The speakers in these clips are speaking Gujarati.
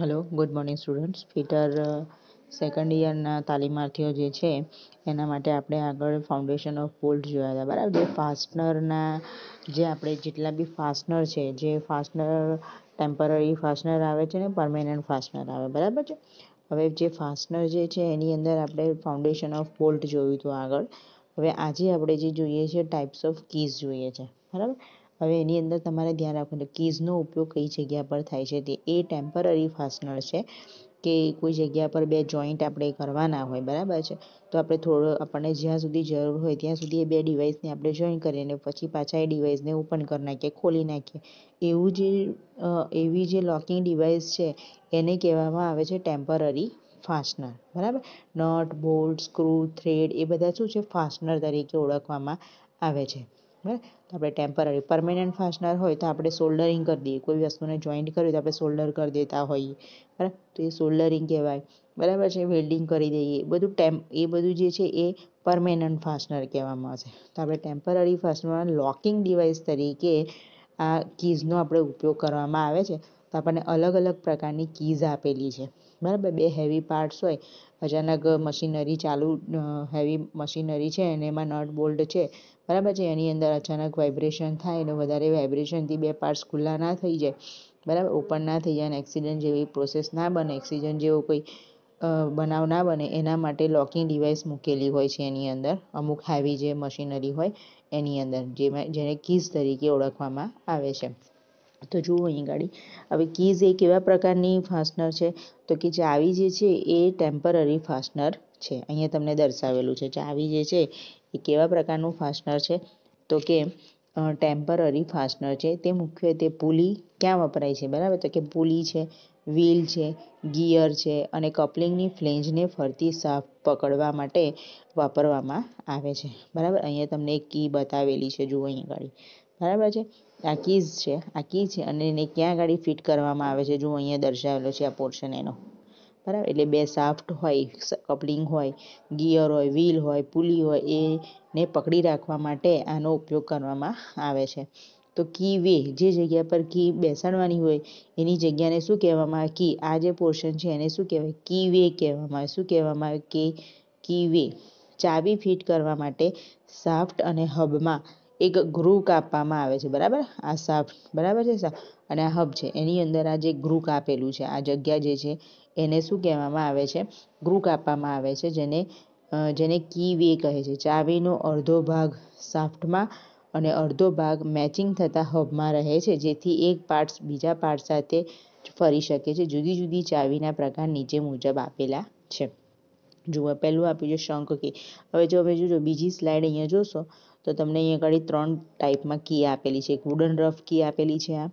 hello good morning students fitter second યરના તાલીમાર્થીઓ જે છે એના માટે આપણે આગળ ફાઉન્ડેશન ઓફ બોલ્ટ જોયા હતા બરાબર જે ફાસ્ટનરના જે આપણે જેટલા બી ફાસ્ટનર છે જે ફાસ્ટનર ટેમ્પરરી ફાસ્ટનર આવે છે ને પરમેનન્ટ ફાસ્ટનર આવે બરાબર છે હવે જે ફાસ્ટનર જે છે એની અંદર આપણે ફાઉન્ડેશન ઓફ બોલ્ટ જોયું હતું આગળ હવે આજે આપણે જે જોઈએ છે ટાઈપ્સ ઓફ કીઝ જોઈએ છે બરાબર હવે એની અંદર તમારે ધ્યાન રાખવાનું કીઝનો ઉપયોગ કઈ જગ્યા પર થાય છે તે એ ટેમ્પરરી ફાસ્ટનર છે કે કોઈ જગ્યા પર બે જોઈન્ટ આપણે કરવાના હોય બરાબર છે તો આપણે થોડો આપણને જ્યાં સુધી જરૂર હોય ત્યાં સુધી એ બે ડિવાઇસને આપણે જોઈન કરીને પછી પાછા એ ડિવાઇસને ઓપન કરી નાખીએ ખોલી નાખીએ એવું જે એવી જે લોકિંગ ડિવાઇસ છે એને કહેવામાં આવે છે ટેમ્પરરી ફાસ્ટનર બરાબર નટ બોલ્ટ સ્ક્રૂ થ્રેડ એ બધા શું છે ફાસ્ટનર તરીકે ઓળખવામાં આવે છે બરાબર તો આપણે ટેમ્પરરી પરમેનન્ટ ફાસ્ટનર હોય તો આપણે સોલ્ડરિંગ કરી દઈએ કોઈ વસ્તુને જોઈન્ટ કરી તો આપણે સોલ્ડર કરી દેતા હોઈએ બરાબર તો એ સોલ્ડરિંગ કહેવાય બરાબર છે વેલ્ડિંગ કરી દઈએ બધું ટેમ્પ એ બધું જે છે એ પરમેનન્ટ ફાસ્ટનર કહેવામાં આવશે તો આપણે ટેમ્પરરી ફાસ્ટનર લોકિંગ ડિવાઇસ તરીકે આ કીઝનો આપણે ઉપયોગ કરવામાં આવે છે તો આપણને અલગ અલગ પ્રકારની કીઝ આપેલી છે બરાબર બે હેવી પાર્ટ્સ હોય અચાનક મશીનરી ચાલુ હેવી મશીનરી છે અને એમાં નટ બોલ્ડ છે બરાબર છે એની અંદર અચાનક વાઇબ્રેશન થાય અને વધારે વાઇબ્રેશનથી બે પાર્ટ્સ ખુલ્લા ના થઈ જાય બરાબર ઓપન ના થઈ જાય અને એક્સિડન્ટ જેવી પ્રોસેસ ના બને એક્સિડન્ટ જેવો કોઈ બનાવ ના બને એના માટે લોકિંગ ડિવાઇસ મૂકેલી હોય છે એની અંદર અમુક હેવી જે મશીનરી હોય એની અંદર જેમાં જેને કીઝ તરીકે ઓળખવામાં આવે છે તો જુઓ અહીં ગાડી હવે કીઝ એ કેવા પ્રકારની ફાસ્ટનર છે તો કે ચાવી જે છે એ ટેમ્પરરી ફાસ્ટનર છે અહીંયા તમને દર્શાવેલું છે ચાવી જે છે એ કેવા પ્રકારનું ફાસ્ટનર છે તો કે ટેમ્પરરી ફાસ્ટનર છે તે મુખ્યત્વે પુલી ક્યાં વપરાય છે બરાબર તો કે પુલી છે વ્હીલ છે ગિયર છે અને કપલિંગની ફ્લેન્જને ફરતી સાફ પકડવા માટે વાપરવામાં આવે છે બરાબર અહીંયા તમને એક કી બતાવેલી છે જુઓ અહીં ગાડી બરાબર છે આ કીઝ છે આ કી છે અને એને ક્યાં આગળ ફિટ કરવામાં આવે છે જો અહીંયા દર્શાવેલો છે આ પોર્શન એનો બરાબર એટલે બે સાફ્ટ હોય કપલિંગ હોય ગિયર હોય વ્હીલ હોય પુલી હોય એને પકડી રાખવા માટે આનો ઉપયોગ કરવામાં આવે છે તો કી વે જે જગ્યા પર કી બેસાડવાની હોય એની જગ્યાને શું કહેવામાં આવે કી આ જે પોર્શન છે એને શું કહેવાય કી વે કહેવામાં આવે શું કહેવામાં આવે કે કી વે ચાવી ફિટ કરવા માટે સાફ્ટ અને હબમાં એક ગ્રુ કાપવામાં આવે છે બરાબર આ સાફ બરાબર છે અને આ હબ છે એની અંદર આ જે ગ્રુવ કાપેલું છે આ જગ્યા જે છે એને શું કહેવામાં આવે છે ગ્રુ કાપવામાં આવે છે જેને જેને કી વે કહે છે ચાવીનો અડધો ભાગ સાફ્ટમાં અને અડધો ભાગ મેચિંગ થતા હબમાં રહે છે જેથી એક પાર્ટ્સ બીજા પાર્ટ સાથે ફરી શકે છે જુદી જુદી ચાવીના પ્રકાર નીચે મુજબ આપેલા છે જુઓ પહેલું આપ્યું છે શંખ કી હવે જો હવે જોજો બીજી સ્લાઇડ અહીંયા જોશો તો તમને અહીંયા ઘડી ત્રણ ટાઈપમાં કી આપેલી છે એક વુડન રફ કી આપેલી છે આ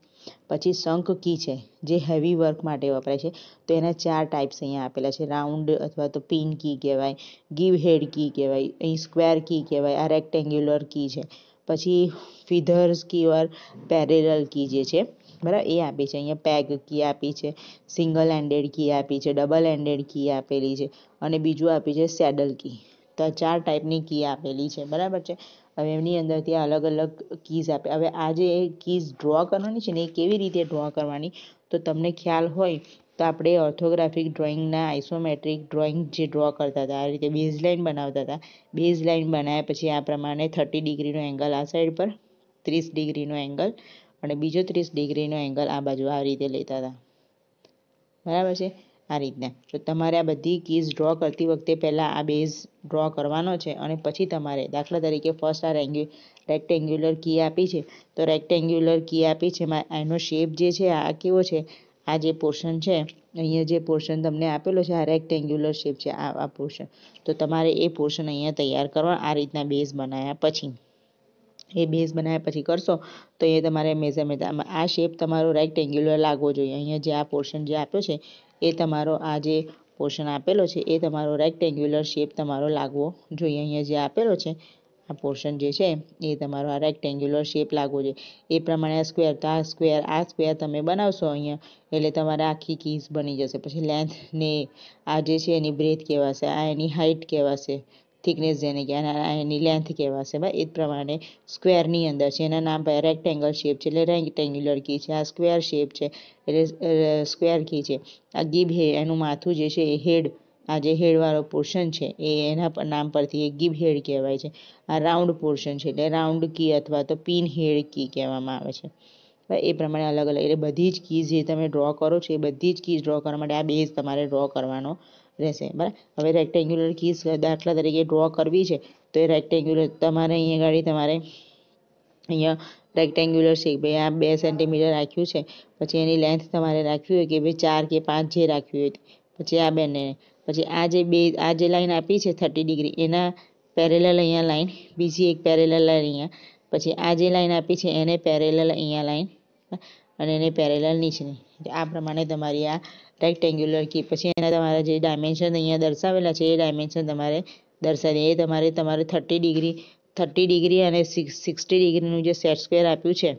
પછી શંખ કી છે જે હેવી વર્ક માટે વપરાય છે તો એના ચાર ટાઈપ્સ અહીંયા આપેલા છે રાઉન્ડ અથવા તો પિન કી કહેવાય ગીવ હેડ કી કહેવાય અહીં સ્ક્વેર કી કહેવાય આ રેક્ટેન્ગ્યુલર કી છે પછી ફિધર્સ કી ઓર પેરેલલ કી જે છે બરાબર એ આપી છે અહીંયા પેગ કી આપી છે સિંગલ હેન્ડેડ કી આપી છે ડબલ હેન્ડેડ કી આપેલી છે અને બીજું આપી છે સેડલ કી તો ચાર ટાઈપની કી આપેલી છે બરાબર છે હવે એમની અંદર ત્યાં અલગ અલગ કીઝ આપે હવે આજે એ કીઝ ડ્રો કરવાની છે ને એ કેવી રીતે ડ્રો કરવાની તો તમને ખ્યાલ હોય તો આપણે ઓર્થોગ્રાફિક ડ્રોઈંગના આઇસોમેટ્રિક ડ્રોઈંગ જે ડ્રો કરતા હતા આ રીતે બેઝ લાઇન બનાવતા હતા બેઝ લાઇન બનાવ્યા પછી આ પ્રમાણે થર્ટી ડિગ્રીનો એંગલ આ સાઈડ પર ત્રીસ ડિગ્રીનો એંગલ અને બીજો ત્રીસ ડિગ્રીનો એંગલ આ બાજુ આ રીતે લેતા હતા બરાબર છે આ રીતના તો તમારે આ બધી કીઝ ડ્રો કરતી વખતે પહેલાં આ બેઝ ડ્રો કરવાનો છે અને પછી તમારે દાખલા તરીકે ફર્સ્ટ આ રેન્ગ્યુ રેક્ટેન્ગ્યુલર કી આપી છે તો રેક્ટેન્ગ્યુલર કી આપી છે એમાં એનો શેપ જે છે આ કેવો છે આ જે પોર્શન છે અહીંયા જે પોર્શન તમને આપેલો છે આ રેક્ટેન્ગ્યુલર શેપ છે આ આ પોર્શન તો તમારે એ પોર્શન અહીંયા તૈયાર કરવા આ રીતના બેઝ બનાવ્યા પછી એ બેઝ બનાવ્યા પછી કરશો તો એ તમારે મેઝરમેન્ટ આ શેપ તમારો રેક્ટેન્ગ્યુલર લાગવો જોઈએ અહીંયા જે આ પોર્શન જે આપ્યો છે એ તમારો આ જે પોર્શન આપેલો છે એ તમારો રેક્ટેન્ગ્યુલર શેપ તમારો લાગવો જોઈએ અહીંયા જે આપેલો છે આ પોર્શન જે છે એ તમારો આ રેક્ટેન્ગ્યુલર શેપ લાગવો જોઈએ એ પ્રમાણે આ સ્ક્વેર આ સ્ક્વેર આ સ્ક્વેર તમે બનાવશો અહીંયા એટલે તમારે આખી કીઝ બની જશે પછી લેન્થ ને આ જે છે એની બ્રેથ કહેવાશે આ એની હાઇટ કહેવાશે થિકનેસ જેને કે એની લેન્થ કહેવાશે ભાઈ એ પ્રમાણે સ્ક્વેરની અંદર છે એના નામ પર રેક્ટેંગલ શેપ છે એટલે રેક્ટેન્ગ્યુલર કી છે આ સ્ક્વેર શેપ છે એટલે સ્ક્વેર કી છે આ ગીબ હે એનું માથું જે છે એ હેડ આ જે હેડવાળો પોર્શન છે એ એના પર નામ પરથી એ ગીબ હેડ કહેવાય છે આ રાઉન્ડ પોર્શન છે એટલે રાઉન્ડ કી અથવા તો પિન હેડ કી કહેવામાં આવે છે એ પ્રમાણે અલગ અલગ એટલે બધી જ કીઝ જે તમે ડ્રો કરો છો એ બધી જ કીઝ ડ્રો કરવા માટે આ બેઝ તમારે ડ્રો કરવાનો રહેશે બરાબર હવે રેક્ટેન્ગ્યુલર કીસ દાખલા તરીકે ડ્રો કરવી છે તો એ રેક્ટેન્ગ્યુલર તમારે અહીંયા ગાડી તમારે અહીંયા રેક્ટેન્ગ્યુલર છે ભાઈ આ બે સેન્ટીમીટર રાખ્યું છે પછી એની લેન્થ તમારે રાખવી હોય કે ભાઈ ચાર કે પાંચ જે રાખવી હોય પછી આ બેને પછી આ જે બે આ જે લાઈન આપી છે થર્ટી ડિગ્રી એના પેરેલલ અહીંયા લાઈન બીજી એક પેરેલલ લાઈન અહીંયા પછી આ જે લાઈન આપી છે એને પેરેલલ અહીંયા લાઈન અને એને પેરેલલ નીચેની આ પ્રમાણે તમારી આ રેક્ટેન્ગ્યુલર કી પછી એના તમારા જે ડાયમેન્શન અહીંયા દર્શાવેલા છે એ ડાયમેન્શન તમારે દર્શાવી એ તમારે તમારે થર્ટી ડિગ્રી થર્ટી ડિગ્રી અને સિક્સટી ડિગ્રીનું જે સેટ સ્ક્વેર આપ્યું છે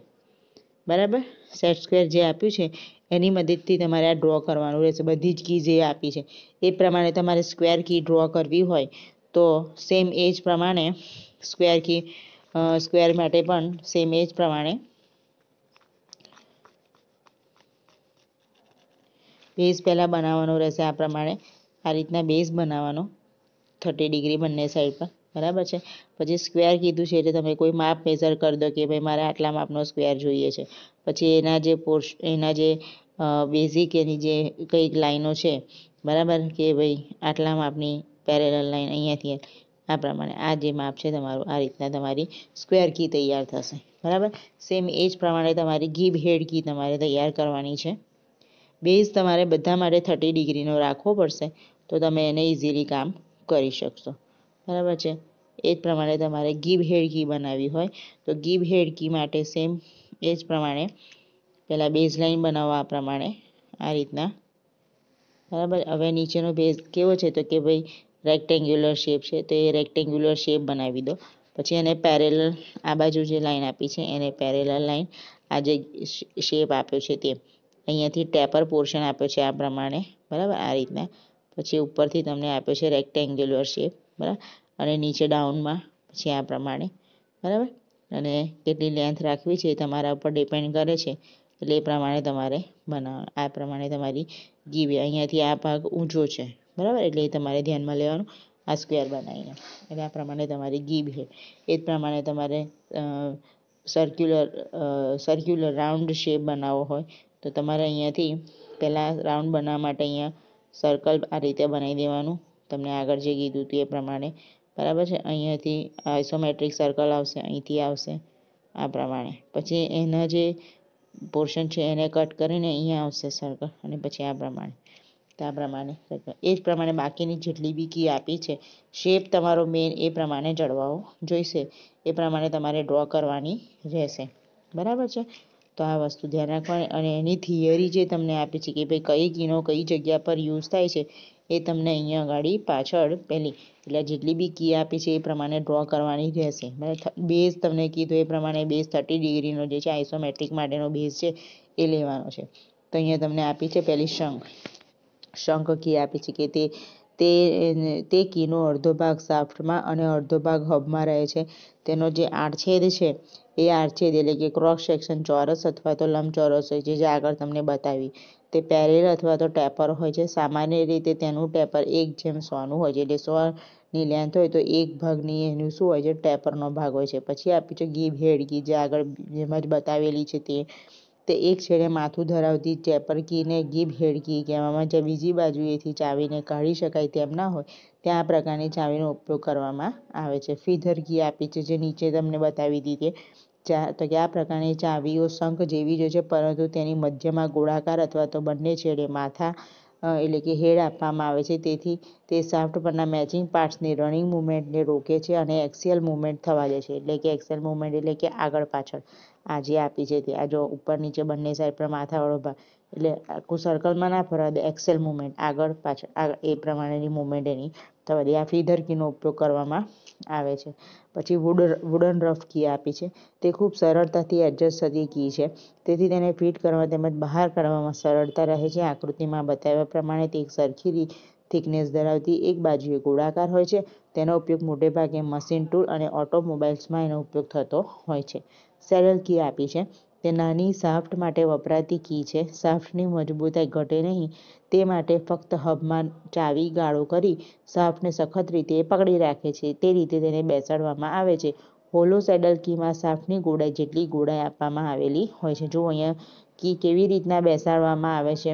બરાબર સેટ સ્ક્વેર જે આપ્યું છે એની મદદથી તમારે આ ડ્રો કરવાનું રહેશે બધી જ કી જે આપી છે એ પ્રમાણે તમારે સ્ક્વેર કી ડ્રો કરવી હોય તો સેમ એજ પ્રમાણે સ્ક્વેર કી સ્ક્વેર માટે પણ સેમ એજ પ્રમાણે બેઝ પહેલાં બનાવવાનો રહેશે આ પ્રમાણે આ રીતના બેઝ બનાવવાનો થર્ટી ડિગ્રી બંને સાઈડ પર બરાબર છે પછી સ્ક્વેર કીધું છે એટલે તમે કોઈ માપ મેઝર કરી દો કે ભાઈ મારે આટલા માપનો સ્ક્વેર જોઈએ છે પછી એના જે પોર્શ એના જે બેઝિક એની જે કંઈક લાઈનો છે બરાબર કે ભાઈ આટલા માપની પેરેલલ લાઈન અહીંયાથી આ પ્રમાણે આ જે માપ છે તમારું આ રીતના તમારી સ્ક્વેર કી તૈયાર થશે બરાબર સેમ એ જ પ્રમાણે તમારી ગીબ હેડ કી તમારે તૈયાર કરવાની છે બેઝ તમારે બધા માટે થર્ટી ડિગ્રીનો રાખવો પડશે તો તમે એને ઇઝીલી કામ કરી શકશો બરાબર છે એ જ પ્રમાણે તમારે ગીબ હેડકી બનાવવી હોય તો ગીબ હેડકી માટે સેમ એ જ પ્રમાણે પહેલાં બેઝ લાઇન બનાવવા પ્રમાણે આ રીતના બરાબર હવે નીચેનો બેઝ કેવો છે તો કે ભાઈ રેક્ટેન્ગ્યુલર શેપ છે તો એ રેક્ટેન્ગ્યુલર શેપ બનાવી દો પછી એને પેરેલલ આ બાજુ જે લાઇન આપી છે એને પેરેલલ લાઇન આ જે શેપ આપ્યો છે તે અહીંયાથી ટેપર પોર્શન આપ્યો છે આ પ્રમાણે બરાબર આ રીતના પછી ઉપરથી તમને આપ્યો છે રેક્ટેન્ગ્યુલર શેપ બરાબર અને નીચે ડાઉનમાં પછી આ પ્રમાણે બરાબર અને કેટલી લેન્થ રાખવી છે તમારા ઉપર ડિપેન્ડ કરે છે એટલે એ પ્રમાણે તમારે બનાવ આ પ્રમાણે તમારી ગીવી અહીંયાથી આ ભાગ ઊંચો છે બરાબર એટલે એ તમારે ધ્યાનમાં લેવાનું આ સ્ક્વેર બનાવીને એટલે આ પ્રમાણે તમારી ગીબ છે એ જ પ્રમાણે તમારે સર્ક્યુલર સર્ક્યુલર રાઉન્ડ શેપ બનાવવો હોય તો તમારે અહીંયાથી પહેલાં રાઉન્ડ બનાવવા માટે અહીંયા સર્કલ આ રીતે બનાવી દેવાનું તમને આગળ જે કીધું હતું એ પ્રમાણે બરાબર છે અહીંયાથી આઇસોમેટ્રિક સર્કલ આવશે અહીંથી આવશે આ પ્રમાણે પછી એના જે પોર્શન છે એને કટ કરીને અહીંયા આવશે સર્કલ અને પછી આ પ્રમાણે તો આ પ્રમાણે એ જ પ્રમાણે બાકીની જેટલી બી કી આપી છે શેપ તમારો મેન એ પ્રમાણે જળવાઓ જોઈશે એ પ્રમાણે તમારે ડ્રો કરવાની રહેશે બરાબર છે તો આ વસ્તુ ધ્યાન રાખવાની અને એની થિયરી જે તમને આપે છે કે ભાઈ કઈ કીનો કઈ જગ્યા પર યુઝ થાય છે એ તમને અહીંયા આગળ પાછળ પહેલી એટલે જેટલી બી કી આપી છે એ પ્રમાણે ડ્રો કરવાની રહેશે બેઝ તમને કીધું એ પ્રમાણે બેઝ થર્ટી ડિગ્રીનો જે છે આઇસોમેટ્રિક માટેનો બેઝ છે એ લેવાનો છે તો અહીંયા તમને આપી છે પહેલી શંખ શંખ કી આપી છે કે તે તે તે કીનો અડધો ભાગ સાફ્ટમાં અને અડધો ભાગ હબમાં રહે છે તેનો જે આડછેદ છે એ આડછેદ એટલે કે ક્રોસ સેક્શન ચોરસ અથવા તો લંબચોરસ હોય છે જે આગળ તમને બતાવી તે પેરેલ અથવા તો ટેપર હોય છે સામાન્ય રીતે તેનું ટેપર એક જેમ સોનું હોય છે એટલે સોની લેન્થ હોય તો એક ભાગની એનું શું હોય છે ટેપરનો ભાગ હોય છે પછી આપ્યું છે ગીભ હેડગી જે આગળ જેમ જ બતાવેલી છે તે તે એક છેડે માથું ધરાવતી ચેપરકીને ગિબ હેડકી કહેવામાં જે બીજી બાજુએથી ચાવીને કાઢી શકાય તેમ ના હોય ત્યાં આ પ્રકારની ચાવીનો ઉપયોગ કરવામાં આવે છે ફીધર કી આપી છે જે નીચે તમને બતાવી દીધી ચા તો કે આ પ્રકારની ચાવીઓ શંખ જેવી જ છે પરંતુ તેની મધ્યમાં ગોળાકાર અથવા તો બંને છેડે માથા એટલે કે હેડ આપવામાં આવે છે તેથી તે શાફ્ટ પરના મેચિંગ પાર્ટ્સની રનિંગ મૂવમેન્ટને રોકે છે અને એક્સિયલ મૂવમેન્ટ થવા દે છે એટલે કે એક્સિયલ મુમેન્ટ એટલે કે આગળ પાછળ આ જે આપી છે તે આ જો ઉપર નીચે બંને સાઈડ પર માથાવાળો ભાગ એટલે આખું સર્કલમાં ના ફરવા દે એક્સેલ મૂવમેન્ટ આગળ પાછળ એ પ્રમાણેની મુમેન્ટ એની તમારી આ ફીધરકીનો ઉપયોગ કરવામાં આવે છે પછી વુડર વુડન રફ કી આપી છે તે ખૂબ સરળતાથી એડજસ્ટ થતી કી છે તેથી તેને ફિટ કરવા તેમજ બહાર કાઢવામાં સરળતા રહે છે આકૃતિમાં બતાવ્યા પ્રમાણે તે એક સરખી થિકનેસ ધરાવતી એક બાજુએ ગોળાકાર હોય છે તેનો ઉપયોગ મોટેભાગે મશીન ટૂલ અને ઓટોમોબાઇલ્સમાં એનો ઉપયોગ થતો હોય છે સેડલ કી આપી છે તે નાની સાફ્ટ માટે વપરાતી કી છે સાફ્ટની મજબૂતાઈ ઘટે નહીં તે માટે ફક્ત હબમાં ચાવી ગાળો કરી શાફ્ટને સખત રીતે પકડી રાખે છે તે રીતે તેને બેસાડવામાં આવે છે હોલો સેડલ કીમાં શાફ્ટની ગોળાઈ જેટલી ગોળાઈ આપવામાં આવેલી હોય છે જો અહીંયા કી કેવી રીતના બેસાડવામાં આવે છે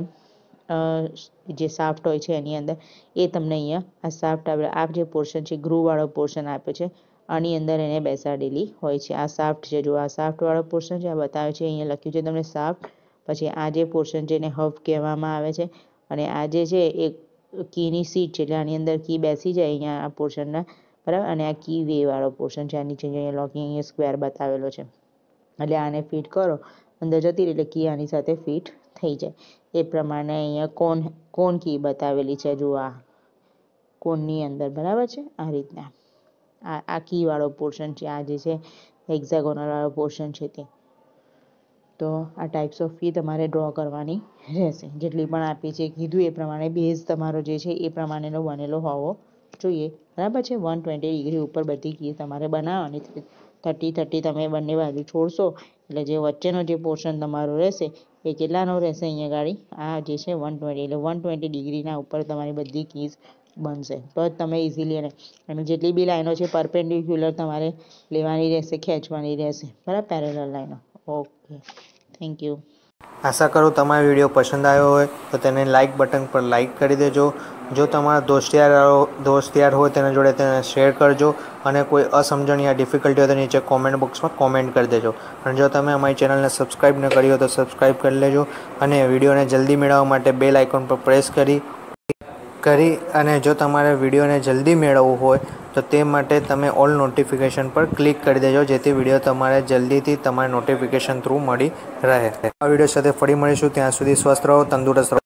જે સાફ્ટ હોય છે એની અંદર એ તમને અહીંયા આ સાફ્ટ આવે આ જે પોર્શન છે ગ્રુવાળો પોર્શન આપે છે આની અંદર એને બેસાડેલી હોય છે આ સાફ્ટ છે જો આ સાફ્ટવાળો પોર્શન છે આ બતાવે છે અહીંયા લખ્યું છે તમને સાફ્ટ પછી આ જે પોર્શન છે એને હફ કહેવામાં આવે છે અને આ જે છે એ કીની સીટ છે એટલે આની અંદર કી બેસી જાય અહીંયા આ પોર્શનના બરાબર અને આ કી વેવાળો પોર્શન છે આ નીચે અહીંયા લોકિંગ અહીંયા સ્ક્વેર બતાવેલો છે એટલે આને ફિટ કરો અંદર જતી રહે એટલે કી આની સાથે ફિટ થઈ જાય એ પ્રમાણે અહીંયા કોન કોન કી બતાવેલી છે જુઓ આ કોનની અંદર બરાબર છે આ રીતના આ આ કીવાળો પોર્શન છે આ જે છે હેક્ઝાગોનલવાળો પોર્શન છે તે તો આ ટાઈપ્સ ઓફ કી તમારે ડ્રો કરવાની રહેશે જેટલી પણ આપી છે કીધું એ પ્રમાણે બેઝ તમારો જે છે એ પ્રમાણેનો બનેલો હોવો જોઈએ બરાબર છે વન ટ્વેન્ટી ડિગ્રી ઉપર બધી કી તમારે બનાવવાની થર્ટી થર્ટી તમે બંને બાજુ છોડશો એટલે જે વચ્ચેનો જે પોર્શન તમારો રહેશે એ કેટલાનો રહેશે અહીંયા ગાડી આ જે છે વન ટ્વેન્ટી એટલે વન ટ્વેન્ટી ડિગ્રીના ઉપર તમારી બધી કીઝ બનશે તો જ તમે ઇઝીલી એને અને જેટલી બી લાઈનો છે પરપેન્ડિક્યુલર તમારે લેવાની રહેશે ખેંચવાની રહેશે બરાબર પેરેલર લાઈનો ઓકે થેન્ક યુ આશા કરું તમારો વિડીયો પસંદ આવ્યો હોય તો તેને લાઇક બટન પર લાઇક કરી દેજો જો તમારા દોસ્ત યાર દોસ્ત યાર હોય તેના જોડે તેને શેર કરજો અને કોઈ અસમજણ યા ડિફિકલ્ટી હોય તો નીચે કોમેન્ટ બોક્સમાં કોમેન્ટ કરી દેજો અને જો તમે અમારી ચેનલને સબસ્ક્રાઈબ ન કરી હોય તો સબસ્ક્રાઈબ કરી લેજો અને વિડીયોને જલ્દી મેળવવા માટે બેલ આઇકોન પર પ્રેસ કરી કરી અને જો તમારે વિડીયોને જલ્દી મેળવવું હોય તો તે માટે તમે ઓલ નોટિફિકેશન પર ક્લિક કરી દેજો જેથી વિડીયો તમારે જલ્દીથી તમારે નોટિફિકેશન થ્રુ મળી રહે આ વિડીયો સાથે ફરી મળીશું ત્યાં સુધી સ્વસ્થ રહો તંદુરસ્ત રહો